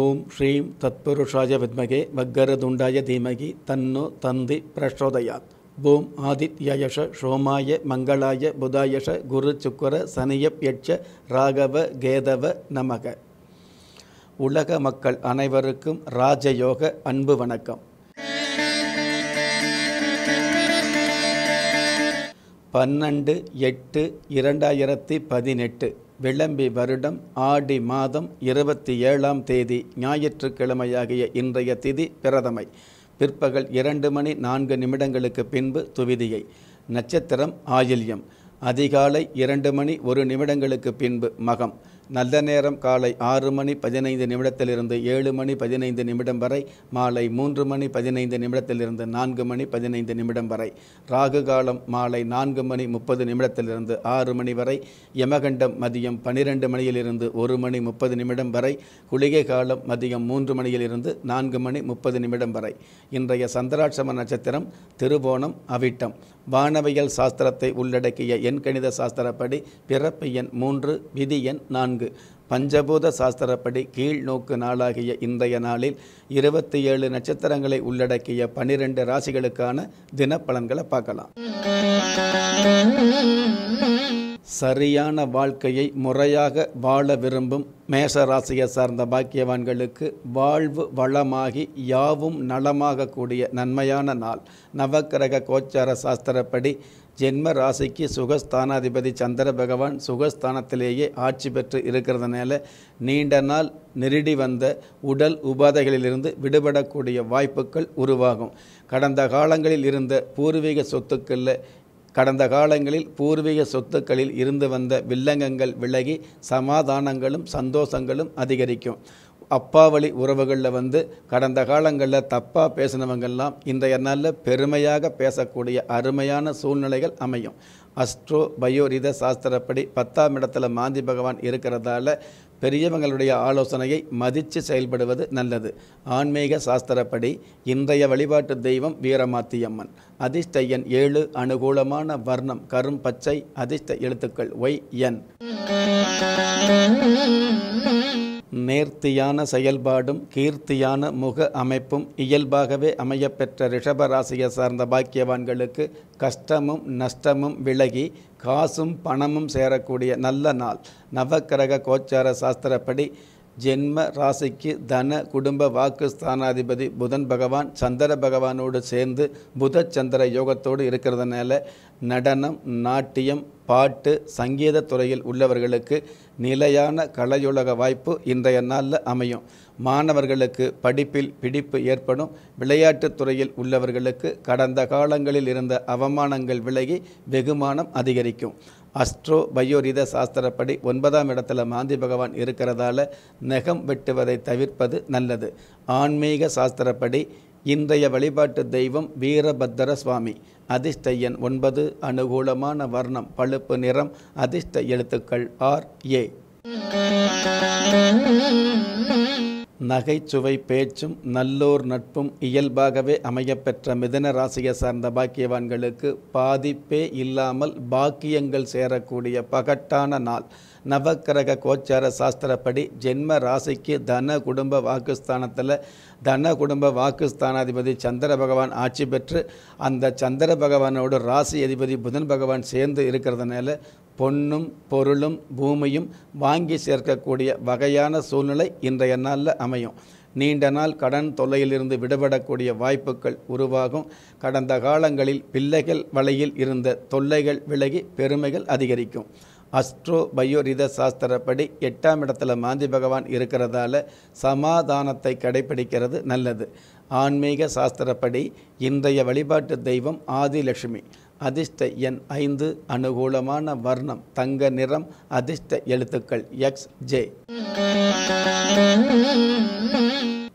ஓம் ஸ்ரீம் தத்புருஷாய வித்மகே வக்கரதுண்டாய தீமகி தன்னு தந்தி பிரஷோதயாத் ஓம் ஆதித்யயஷ சோமாய மங்களாய புதாயஷ குரு சுக்கர சனியப்யட்ச ராகவ கேதவ நமக உலக மக்கள் அனைவருக்கும் ராஜயோக அன்பு வணக்கம் பன்னெண்டு எட்டு இரண்டாயிரத்தி பதினெட்டு விளம்பி வருடம் ஆடி மாதம் இருபத்தி ஏழாம் தேதி ஞாயிற்றுக்கிழமையாகிய இன்றைய திதி பிரதமை பிற்பகல் இரண்டு மணி நான்கு நிமிடங்களுக்கு பின்பு துவிதியை நட்சத்திரம் ஆயில்யம் அதிகாலை இரண்டு மணி ஒரு நிமிடங்களுக்கு பின்பு மகம் நல்ல நேரம் காலை ஆறு மணி பதினைந்து நிமிடத்திலிருந்து ஏழு மணி பதினைந்து நிமிடம் வரை மாலை மூன்று மணி பதினைந்து நிமிடத்திலிருந்து நான்கு மணி பதினைந்து நிமிடம் வரை ராகு காலம் மாலை நான்கு மணி முப்பது நிமிடத்திலிருந்து ஆறு மணி வரை யமகண்டம் மதியம் பனிரெண்டு மணியிலிருந்து ஒரு மணி முப்பது நிமிடம் வரை குளிகை காலம் மதியம் மூன்று மணியிலிருந்து நான்கு மணி முப்பது நிமிடம் வரை இன்றைய சந்திராட்சம நட்சத்திரம் திருவோணம் அவிட்டம் வானவியல் சாஸ்திரத்தை உள்ளடக்கிய எண்கணித சாஸ்திரப்படி பிறப்பு எண் மூன்று விதி எண் நான்கு பஞ்சபூத சாஸ்திரப்படி கீழ் நோக்கு நாளாகிய இன்றைய நாளில் இருபத்தி ஏழு நட்சத்திரங்களை உள்ளடக்கிய பனிரெண்டு ராசிகளுக்கான தினப்பலன்களை பார்க்கலாம் சரியான வாழ்க்கையை முறையாக வாழ விரும்பும் மேஷராசியை சார்ந்த பாக்கியவான்களுக்கு வாழ்வு வளமாகி யாவும் நலமாக கூடிய நன்மையான நாள் நவக்கிரக கோச்சார சாஸ்திரப்படி ஜென்ம ராசிக்கு சுகஸ்தானாதிபதி சந்திர பகவான் சுகஸ்தானத்திலேயே ஆட்சி பெற்று இருக்கிறதுனால நீண்ட நாள் நெருடி வந்த உடல் உபாதைகளிலிருந்து விடுபடக்கூடிய வாய்ப்புகள் உருவாகும் கடந்த காலங்களில் இருந்த பூர்வீக சொத்துக்களில் கடந்த காலங்களில் பூர்வீக சொத்துக்களில் இருந்து வந்த வில்லங்கங்கள் விலகி சமாதானங்களும் சந்தோஷங்களும் அதிகரிக்கும் அப்பாவளி உறவுகளில் வந்து கடந்த காலங்களில் தப்பாக பேசினவங்கள்லாம் இன்றைய நாளில் பெருமையாக பேசக்கூடிய அருமையான சூழ்நிலைகள் அமையும் அஸ்ட்ரோ பயோரித சாஸ்திரப்படி பத்தாம் இடத்துல மாந்தி பகவான் இருக்கிறதால பெரியவங்களுடைய ஆலோசனையை மதித்து செயல்படுவது நல்லது ஆன்மீக சாஸ்திரப்படி இன்றைய வழிபாட்டு தெய்வம் வீரமாத்தியம்மன் அதிர்ஷ்ட எண் ஏழு அனுகூலமான வர்ணம் கரும் பச்சை அதிர்ஷ்ட எழுத்துக்கள் ஒய் என் நேர்த்தியான செயல்பாடும் கீர்த்தியான முக அமைப்பும் இயல்பாகவே அமையப்பெற்ற ரிஷபராசியை சார்ந்த பாக்கியவான்களுக்கு கஷ்டமும் நஷ்டமும் விலகி காசும் பணமும் சேரக்கூடிய நல்ல நாள் நவக்கிரக கோச்சார சாஸ்திரப்படி ஜென்ம ராசிக்கு தன குடும்ப வாக்கு ஸ்தானாதிபதி புதன் பகவான் சந்திர பகவானோடு சேர்ந்து புத சந்திர யோகத்தோடு இருக்கிறதுனால நடனம் நாட்டியம் பாட்டு சங்கீத துறையில் உள்ளவர்களுக்கு நிலையான கலையுலக வாய்ப்பு இன்றைய நாளில் அமையும் மாணவர்களுக்கு படிப்பில் பிடிப்பு ஏற்படும் விளையாட்டுத் துறையில் உள்ளவர்களுக்கு கடந்த காலங்களில் இருந்த அவமானங்கள் விலகி வெகுமானம் அதிகரிக்கும் அஸ்ட்ரோ பயோரித சாஸ்திரப்படி ஒன்பதாம் இடத்துல மாந்தி பகவான் இருக்கிறதால நெகம் வெட்டுவதை தவிர்ப்பது நல்லது ஆன்மீக சாஸ்திரப்படி இன்றைய வழிபாட்டு தெய்வம் வீரபத்திர சுவாமி அதிர்ஷ்ட எண் ஒன்பது அனுகூலமான வர்ணம் பழுப்பு நிறம் அதிர்ஷ்ட எழுத்துக்கள் ஆர் ஏ நகைச்சுவை பேச்சும் நல்லோர் நட்பும் இயல்பாகவே அமையப்பெற்ற மிதன ராசியை சார்ந்த பாக்கியவான்களுக்கு பாதிப்பே இல்லாமல் பாக்கியங்கள் சேரக்கூடிய பகட்டான நாள் நவக்கிரக கோச்சார சாஸ்திரப்படி ஜென்ம ராசிக்கு தன குடும்ப வாக்குஸ்தானத்தில் தன குடும்ப வாக்குஸ்தானாதிபதி சந்திர பகவான் ஆட்சி பெற்று அந்த சந்திர பகவானோடு ராசி அதிபதி புதன் பகவான் சேர்ந்து இருக்கிறதுனால பொன்னும் பொருளும் பூமியும் வாங்கி சேர்க்கக்கூடிய வகையான சூழ்நிலை இன்றைய நாளில் அமையும் நீண்ட நாள் கடன் தொல்லையிலிருந்து விடுபடக்கூடிய வாய்ப்புகள் உருவாகும் கடந்த காலங்களில் பிள்ளைகள் வலையில் இருந்த தொல்லைகள் விலகி பெருமைகள் அதிகரிக்கும் அஸ்ட்ரோ பயோரித சாஸ்திரப்படி எட்டாம் இடத்துல மாந்தி பகவான் இருக்கிறதால சமாதானத்தை கடைபிடிக்கிறது நல்லது ஆன்மீக சாஸ்திரப்படி இன்றைய வழிபாட்டு தெய்வம் ஆதிலட்சுமி அதிர்ஷ்ட எண் ஐந்து அனுகூலமான வர்ணம் தங்க நிறம் அதிர்ஷ்ட எழுத்துக்கள் எக்ஸ் ஜே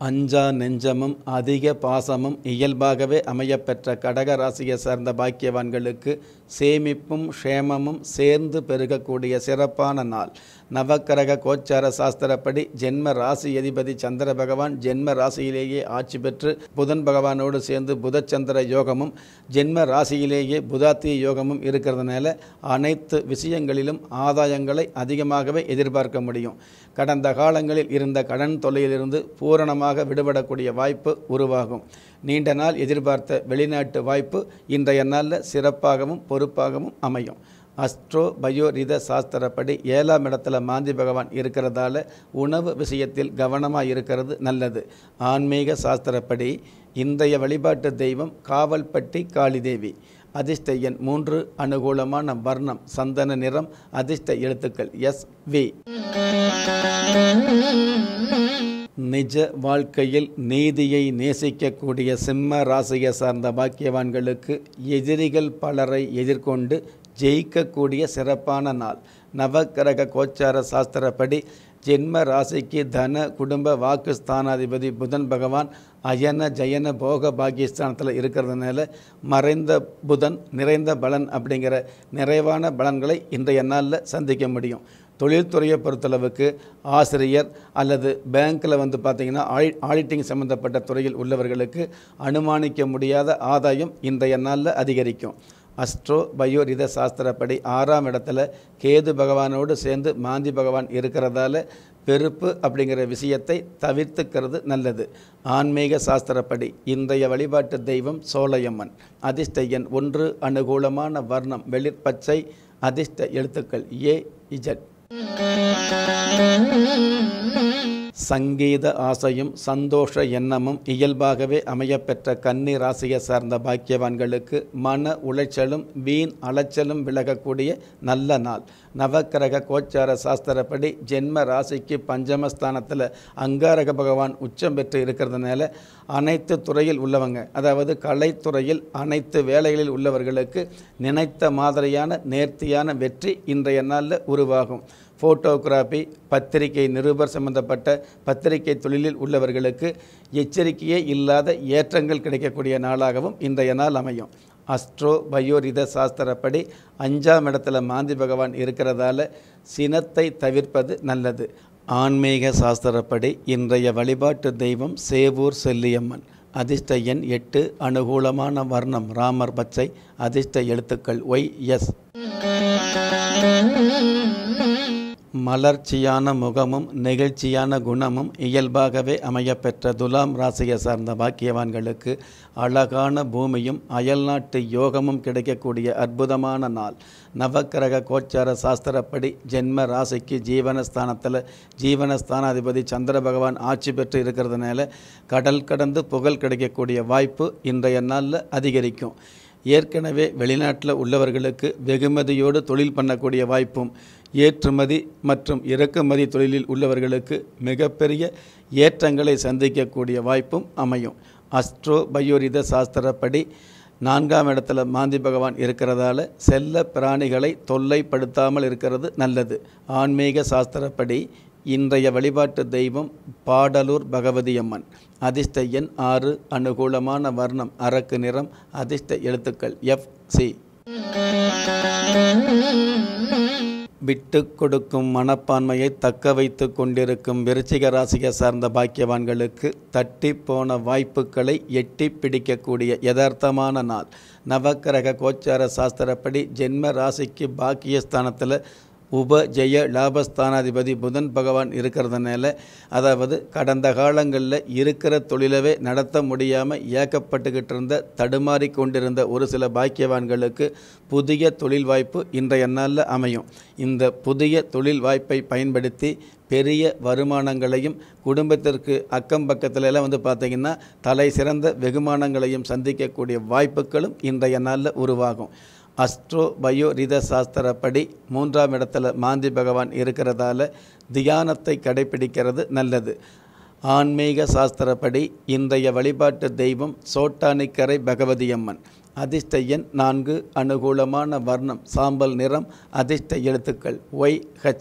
அஞ்சா நெஞ்சமும் அதிக பாசமும் இயல்பாகவே அமையப்பெற்ற கடக ராசியை சார்ந்த பாக்கியவான்களுக்கு சேமிப்பும் க்ஷேமமும் சேர்ந்து பெருகக்கூடிய சிறப்பான நாள் நவக்கரக கோச்சார சாஸ்திரப்படி ஜென்ம ராசி அதிபதி சந்திர பகவான் ஜென்ம ராசியிலேயே ஆட்சி பெற்று புதன் பகவானோடு சேர்ந்து புதச்சந்திர யோகமும் ஜென்ம ராசியிலேயே புதாத்திய யோகமும் இருக்கிறதுனால அனைத்து விஷயங்களிலும் ஆதாயங்களை அதிகமாகவே எதிர்பார்க்க முடியும் கடந்த காலங்களில் இருந்த கடன் தொல்லையிலிருந்து பூரணமாக விடுபடக்கூடிய வாய்ப்பு உருவாகும் நீண்ட நாள் எதிர்பார்த்த வெளிநாட்டு வாய்ப்பு இன்றைய நாளில் சிறப்பாகவும் பொறுப்பாகவும் அமையும் அஸ்ட்ரோ பயோரித சாஸ்திரப்படி ஏழாம் இடத்துல மாந்தி பகவான் இருக்கிறதால உணவு விஷயத்தில் கவனமாக இருக்கிறது நல்லது ஆன்மீக சாஸ்திரப்படி இந்திய வழிபாட்டு தெய்வம் காவல்பட்டி காளி தேவி அதிர்ஷ்ட எண் மூன்று அனுகூலமான வர்ணம் சந்தன நிறம் அதிர்ஷ்ட எழுத்துக்கள் எஸ் வி நிஜ வாழ்க்கையில் நீதியை நேசிக்கக்கூடிய சிம்ம ராசியை சார்ந்த பாக்கியவான்களுக்கு எதிரிகள் பலரை எதிர்கொண்டு ஜெயிக்கக்கூடிய சிறப்பான நாள் நவக்கிரக கோச்சார சாஸ்திரப்படி ஜென்ம ராசிக்கு தன குடும்ப வாக்கு ஸ்தானாதிபதி புதன் பகவான் அயன ஜயன போக பாகிஸ்தானத்தில் இருக்கிறதுனால மறைந்த புதன் நிறைந்த பலன் அப்படிங்கிற நிறைவான பலன்களை இன்றைய நாளில் சந்திக்க முடியும் தொழில்துறையை பொறுத்தளவுக்கு ஆசிரியர் அல்லது பேங்க்கில் வந்து பார்த்திங்கன்னா ஆடி ஆடிட்டிங் சம்மந்தப்பட்ட துறையில் உள்ளவர்களுக்கு அனுமானிக்க முடியாத ஆதாயம் இன்றைய நாளில் அதிகரிக்கும் அஸ்ட்ரோ பயோரித சாஸ்திரப்படி ஆறாம் இடத்துல கேது பகவானோடு சேர்ந்து மாந்தி பகவான் இருக்கிறதால பெருப்பு அப்படிங்கிற விஷயத்தை தவிர்த்துக்கிறது நல்லது ஆன்மீக சாஸ்திரப்படி இன்றைய வழிபாட்டு தெய்வம் சோழையம்மன் அதிர்ஷ்ட ஒன்று அனுகூலமான வர்ணம் வெளிர்பச்சை அதிர்ஷ்ட எழுத்துக்கள் ஏ இஜட் சங்கீத ஆசையும் சந்தோஷ எண்ணமும் இயல்பாகவே அமையப்பெற்ற கன்னி ராசியை சார்ந்த பாக்கியவான்களுக்கு மன உளைச்சலும் வீண் அலைச்சலும் விலகக்கூடிய நல்ல நாள் நவக்கிரக கோச்சார சாஸ்திரப்படி ஜென்ம ராசிக்கு பஞ்சமஸ்தானத்தில் அங்காரக பகவான் உச்சம் பெற்று இருக்கிறதுனால அனைத்து துறையில் உள்ளவங்க அதாவது கலைத்துறையில் அனைத்து வேலைகளில் உள்ளவர்களுக்கு நினைத்த மாதிரியான நேர்த்தியான வெற்றி இன்றைய நாளில் உருவாகும் ஃபோட்டோகிராஃபி பத்திரிகை நிருபர் சம்பந்தப்பட்ட பத்திரிகை தொழிலில் உள்ளவர்களுக்கு எச்சரிக்கையே இல்லாத ஏற்றங்கள் கிடைக்கக்கூடிய நாளாகவும் இன்றைய நாள் அமையும் அஸ்ட்ரோ பயோரித சாஸ்திரப்படி அஞ்சாம் இடத்துல மாந்தி பகவான் இருக்கிறதால சினத்தை தவிர்ப்பது நல்லது ஆன்மீக சாஸ்திரப்படி இன்றைய வழிபாட்டு தெய்வம் சேவூர் செல்லியம்மன் அதிர்ஷ்ட எண் எட்டு அனுகூலமான வர்ணம் ராமர் பச்சை அதிர்ஷ்ட எழுத்துக்கள் ஒய் எஸ் மலர்ச்சியான முகமும் நெகிழ்ச்சியான குணமும் இயல்பாகவே அமையப்பெற்ற துலாம் ராசியை சார்ந்த பாக்கியவான்களுக்கு அழகான பூமியும் அயல்நாட்டு யோகமும் கிடைக்கக்கூடிய அற்புதமான நாள் நவக்கிரக கோச்சார சாஸ்திரப்படி ஜென்ம ராசிக்கு ஜீவனஸ்தானத்தில் ஜீவனஸ்தானாதிபதி சந்திர பகவான் ஆட்சி பெற்று இருக்கிறதுனால கடல் கடந்து புகழ் கிடைக்கக்கூடிய வாய்ப்பு இன்றைய நாளில் அதிகரிக்கும் ஏற்கனவே வெளிநாட்டில் உள்ளவர்களுக்கு வெகுமதியோடு தொழில் பண்ணக்கூடிய வாய்ப்பும் ஏற்றுமதி மற்றும் இறக்குமதி தொழிலில் உள்ளவர்களுக்கு மிகப்பெரிய ஏற்றங்களை சந்திக்கக்கூடிய வாய்ப்பும் அமையும் அஸ்ட்ரோ பயோரித சாஸ்திரப்படி நான்காம் இடத்துல மாந்தி பகவான் இருக்கிறதால செல்ல பிராணிகளை தொல்லைப்படுத்தாமல் இருக்கிறது நல்லது ஆன்மீக சாஸ்திரப்படி இன்றைய வழிபாட்டு தெய்வம் பாடலூர் பகவதியம்மன் அதிர்ஷ்ட எண் ஆறு அனுகூலமான வர்ணம் அரக்கு நிறம் அதிர்ஷ்ட எழுத்துக்கள் எஃப் சி விட்டு கொடுக்கும் மனப்பான்மையை தக்க வைத்து கொண்டிருக்கும் விருச்சிக ராசியை சார்ந்த பாக்கியவான்களுக்கு தட்டி போன வாய்ப்புகளை எட்டி பிடிக்கக்கூடிய யதார்த்தமான நாள் நவக்கிரக கோச்சார சாஸ்திரப்படி ஜென்ம ராசிக்கு பாக்கியஸ்தானத்தில் ஜெய லாபஸ்தானாதிபதி புதன் பகவான் இருக்கிறதுனால அதாவது கடந்த காலங்களில் இருக்கிற தொழிலவே நடத்த முடியாமல் ஏக்கப்பட்டுக்கிட்டு இருந்த தடுமாறி கொண்டிருந்த ஒரு சில பாக்கியவான்களுக்கு புதிய தொழில் வாய்ப்பு இன்றைய நாளில் அமையும் இந்த புதிய தொழில் வாய்ப்பை பயன்படுத்தி பெரிய வருமானங்களையும் குடும்பத்திற்கு அக்கம் பக்கத்துலலாம் வந்து பார்த்திங்கன்னா தலை சிறந்த வெகுமானங்களையும் சந்திக்கக்கூடிய வாய்ப்புகளும் இன்றைய நாளில் உருவாகும் அஸ்ட்ரோ பயோ ரித சாஸ்திரப்படி மூன்றாம் இடத்துல மாந்தி பகவான் இருக்கிறதால தியானத்தை கடைபிடிக்கிறது நல்லது ஆன்மீக சாஸ்திரப்படி இன்றைய வழிபாட்டு தெய்வம் சோட்டானிக்கரை பகவதியம்மன் அதிர்ஷ்ட எண் நான்கு அனுகூலமான வர்ணம் சாம்பல் நிறம் அதிர்ஷ்ட எழுத்துக்கள் ஒய் ஹச்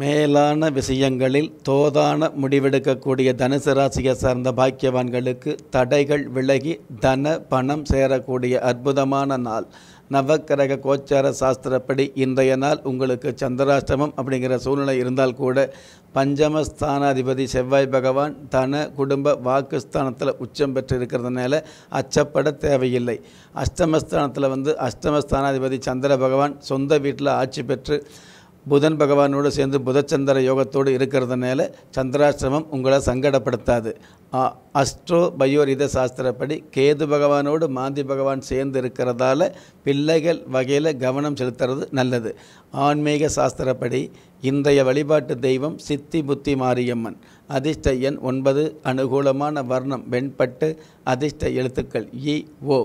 மேலான விஷயங்களில் தோதான முடிவெடுக்கக்கூடிய தனுசு ராசியை சார்ந்த பாக்கியவான்களுக்கு தடைகள் விலகி தன பணம் சேரக்கூடிய அற்புதமான நாள் நவக்கிரக கோச்சார சாஸ்திரப்படி இன்றைய நாள் உங்களுக்கு சந்திராஷ்டமம் அப்படிங்கிற சூழ்நிலை இருந்தால் கூட பஞ்சமஸ்தானாதிபதி செவ்வாய் பகவான் தன குடும்ப வாக்குஸ்தானத்தில் உச்சம் பெற்று இருக்கிறதுனால அச்சப்பட தேவையில்லை அஷ்டமஸ்தானத்தில் வந்து அஷ்டமஸ்தானாதிபதி சந்திர பகவான் சொந்த வீட்டில் ஆட்சி பெற்று புதன் பகவானோடு சேர்ந்து புதச்சந்திர யோகத்தோடு இருக்கிறதுனால சந்திராசிரமம் உங்களை சங்கடப்படுத்தாது அஸ்ட்ரோ பயோரித சாஸ்திரப்படி கேது பகவானோடு மாந்தி பகவான் சேர்ந்து இருக்கிறதால பிள்ளைகள் வகையில் கவனம் செலுத்துறது நல்லது ஆன்மீக சாஸ்திரப்படி இன்றைய வழிபாட்டு தெய்வம் சித்தி புத்தி மாரியம்மன் அதிர்ஷ்ட எண் ஒன்பது அனுகூலமான வர்ணம் வெண்பட்டு அதிர்ஷ்ட எழுத்துக்கள் இ ஓ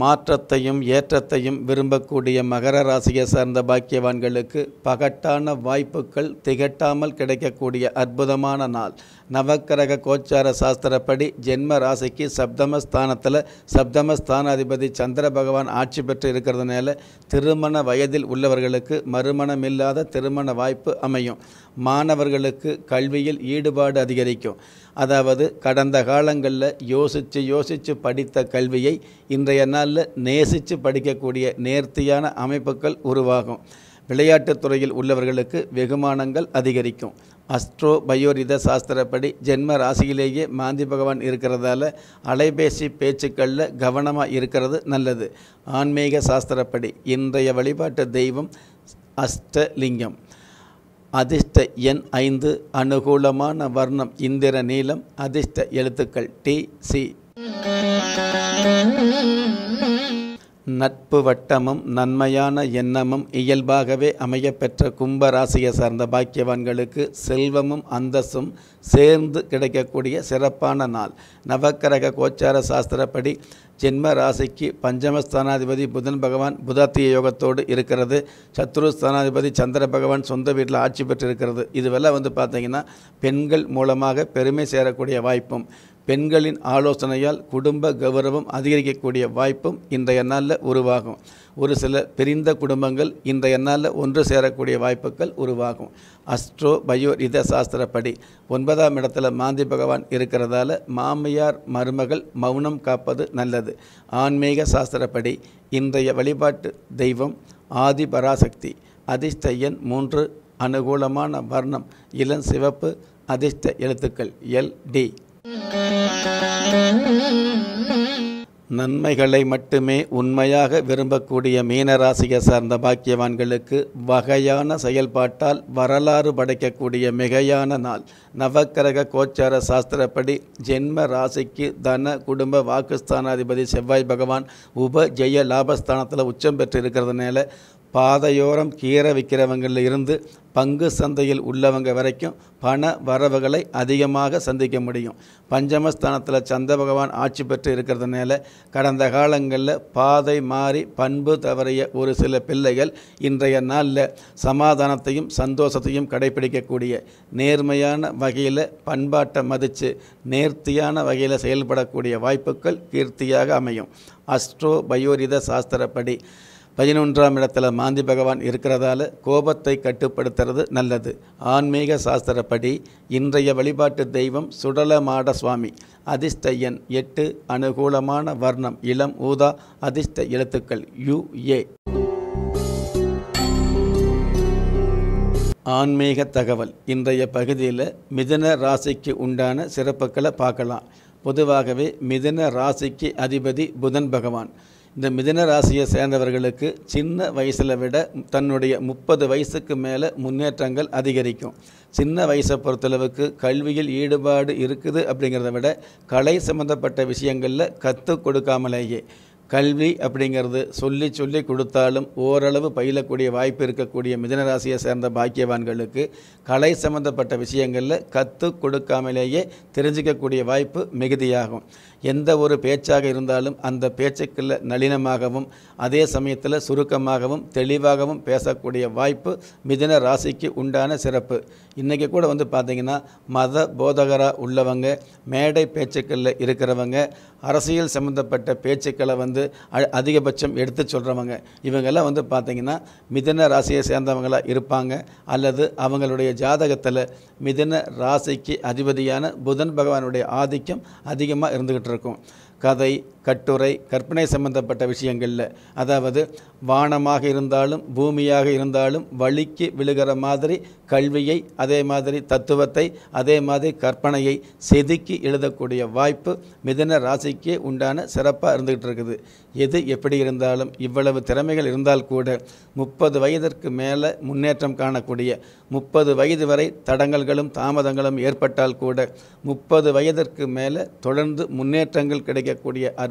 மாற்றத்தையும் ஏற்றத்தையும் விரும்பக்கூடிய மகர ராசியை சார்ந்த பாக்கியவான்களுக்கு பகட்டான வாய்ப்புகள் திகட்டாமல் கிடைக்கக்கூடிய அற்புதமான நாள் நவக்கரக கோச்சார சாஸ்திரப்படி ஜென்ம ராசிக்கு சப்தமஸ்தானத்தில் சப்தமஸ்தானாதிபதி சந்திர பகவான் ஆட்சி பெற்று இருக்கிறதுனால திருமண வயதில் உள்ளவர்களுக்கு மறுமணமில்லாத திருமண வாய்ப்பு அமையும் மாணவர்களுக்கு கல்வியில் ஈடுபாடு அதிகரிக்கும் அதாவது கடந்த காலங்களில் யோசித்து யோசித்து படித்த கல்வியை இன்றைய நாளில் நேசித்து படிக்கக்கூடிய நேர்த்தியான அமைப்புகள் உருவாகும் விளையாட்டுத் துறையில் உள்ளவர்களுக்கு வெகுமானங்கள் அதிகரிக்கும் அஸ்ட்ரோ பயோரித சாஸ்திரப்படி ஜென்ம ராசியிலேயே மாந்தி பகவான் இருக்கிறதால அலைபேசி பேச்சுக்களில் கவனமாக இருக்கிறது நல்லது ஆன்மீக சாஸ்திரப்படி இன்றைய வழிபாட்டு தெய்வம் அஷ்டலிங்கம் அதிர்ஷ்ட எண் ஐந்து அனுகூலமான வர்ணம் இந்திர நீளம் அதிர்ஷ்ட எழுத்துக்கள் டி சி நட்பு வட்டமும் நன்மையான எண்ணமும் இயல்பாகவே அமையப்பெற்ற கும்பராசியை சார்ந்த பாக்கியவான்களுக்கு செல்வமும் அந்தஸும் சேர்ந்து கிடைக்கக்கூடிய சிறப்பான நாள் நவக்கரக கோச்சார சாஸ்திரப்படி ஜென்ம ராசிக்கு பஞ்சமஸ்தானாதிபதி புதன் பகவான் புதாத்திய யோகத்தோடு இருக்கிறது சத்ரு ஸ்தானாதிபதி சந்திர பகவான் சொந்த வீட்டில் ஆட்சி பெற்று இருக்கிறது இதுவெல்லாம் வந்து பார்த்திங்கன்னா பெண்கள் மூலமாக பெருமை சேரக்கூடிய வாய்ப்பும் பெண்களின் ஆலோசனையால் குடும்ப கௌரவம் அதிகரிக்கக்கூடிய வாய்ப்பும் இன்றைய நாளில் உருவாகும் ஒரு சில பிரிந்த குடும்பங்கள் இன்றைய நாளில் ஒன்று சேரக்கூடிய வாய்ப்புகள் உருவாகும் அஸ்ட்ரோ பயோ ரித சாஸ்திரப்படி ஒன்பதாம் இடத்துல மாந்தி பகவான் இருக்கிறதால மாமியார் மருமகள் மௌனம் காப்பது நல்லது ஆன்மீக சாஸ்திரப்படி இன்றைய வழிபாட்டு தெய்வம் ஆதி பராசக்தி அதிர்ஷ்ட மூன்று அனுகூலமான வர்ணம் இளம் சிவப்பு அதிர்ஷ்ட எழுத்துக்கள் எல் டி நன்மைகளை மட்டுமே உண்மையாக விரும்பக்கூடிய மீனராசியை சார்ந்த பாக்கியவான்களுக்கு வகையான செயல்பாட்டால் வரலாறு படைக்கக்கூடிய மிகையான நாள் நவக்கிரக கோச்சார சாஸ்திரப்படி ஜென்ம ராசிக்கு தன குடும்ப வாக்குஸ்தானாதிபதி செவ்வாய் பகவான் உப ஜெய லாபஸ்தானத்தில் உச்சம் பெற்று இருக்கிறதுனால பாதையோரம் கீரை விற்கிறவங்களில் இருந்து பங்கு சந்தையில் உள்ளவங்க வரைக்கும் பண வரவுகளை அதிகமாக சந்திக்க முடியும் பஞ்சமஸ்தானத்தில் சந்த பகவான் ஆட்சி பெற்று இருக்கிறதுனால கடந்த காலங்களில் பாதை மாறி பண்பு தவறிய ஒரு சில பிள்ளைகள் இன்றைய நாளில் சமாதானத்தையும் சந்தோஷத்தையும் கடைபிடிக்கக்கூடிய நேர்மையான வகையில் பண்பாட்டை மதித்து நேர்த்தியான வகையில் செயல்படக்கூடிய வாய்ப்புகள் கீர்த்தியாக அமையும் அஸ்ட்ரோ பயோரித சாஸ்திரப்படி பதினொன்றாம் இடத்துல மாந்தி பகவான் இருக்கிறதால கோபத்தை கட்டுப்படுத்துறது நல்லது ஆன்மீக சாஸ்திரப்படி இன்றைய வழிபாட்டு தெய்வம் சுடலமாட சுவாமி அதிர்ஷ்ட எண் எட்டு அனுகூலமான வர்ணம் இளம் ஊதா அதிர்ஷ்ட எழுத்துக்கள் யு ஏ ஆன்மீக தகவல் இன்றைய பகுதியில் மிதன ராசிக்கு உண்டான சிறப்புகளை பார்க்கலாம் பொதுவாகவே மிதன ராசிக்கு அதிபதி புதன் பகவான் இந்த மிதன ராசியை சேர்ந்தவர்களுக்கு சின்ன வயசில் விட தன்னுடைய முப்பது வயசுக்கு மேலே முன்னேற்றங்கள் அதிகரிக்கும் சின்ன வயசை பொறுத்தளவுக்கு கல்வியில் ஈடுபாடு இருக்குது அப்படிங்கிறத விட கலை சம்மந்தப்பட்ட விஷயங்களில் கற்றுக் கொடுக்காமலேயே கல்வி அப்படிங்கிறது சொல்லி சொல்லி கொடுத்தாலும் ஓரளவு பயிலக்கூடிய வாய்ப்பு இருக்கக்கூடிய மிதனராசியை சேர்ந்த பாக்கியவான்களுக்கு கலை சம்பந்தப்பட்ட விஷயங்களில் கற்றுக் கொடுக்காமலேயே தெரிஞ்சிக்கக்கூடிய வாய்ப்பு மிகுதியாகும் எந்த ஒரு பேச்சாக இருந்தாலும் அந்த பேச்சுக்களில் நளினமாகவும் அதே சமயத்தில் சுருக்கமாகவும் தெளிவாகவும் பேசக்கூடிய வாய்ப்பு மிதன ராசிக்கு உண்டான சிறப்பு இன்றைக்கி கூட வந்து பார்த்திங்கன்னா மத போதகராக உள்ளவங்க மேடை பேச்சுக்களில் இருக்கிறவங்க அரசியல் சம்மந்தப்பட்ட பேச்சுக்களை வந்து அதிகபட்சம் எடுத்து சொல்கிறவங்க இவங்கெல்லாம் வந்து பார்த்திங்கன்னா மிதன ராசியை சேர்ந்தவங்களாக இருப்பாங்க அல்லது அவங்களுடைய ஜாதகத்தில் மிதன ராசிக்கு அதிபதியான புதன் பகவானுடைய ஆதிக்கம் அதிகமாக இருந்துக்கிட்டு இருக்கும் கதை கட்டுரை கற்பனை சம்பந்தப்பட்ட விஷயங்களில் அதாவது வானமாக இருந்தாலும் பூமியாக இருந்தாலும் வழிக்கு விழுகிற மாதிரி கல்வியை அதே மாதிரி தத்துவத்தை அதே மாதிரி கற்பனையை செதுக்கி எழுதக்கூடிய வாய்ப்பு மிதன ராசிக்கே உண்டான சிறப்பாக இருந்துகிட்டு இருக்குது எது எப்படி இருந்தாலும் இவ்வளவு திறமைகள் இருந்தால் கூட முப்பது வயதிற்கு மேலே முன்னேற்றம் காணக்கூடிய முப்பது வயது வரை தடங்கல்களும் தாமதங்களும் ஏற்பட்டால் கூட முப்பது வயதிற்கு மேலே தொடர்ந்து முன்னேற்றங்கள் கிடைக்கக்கூடிய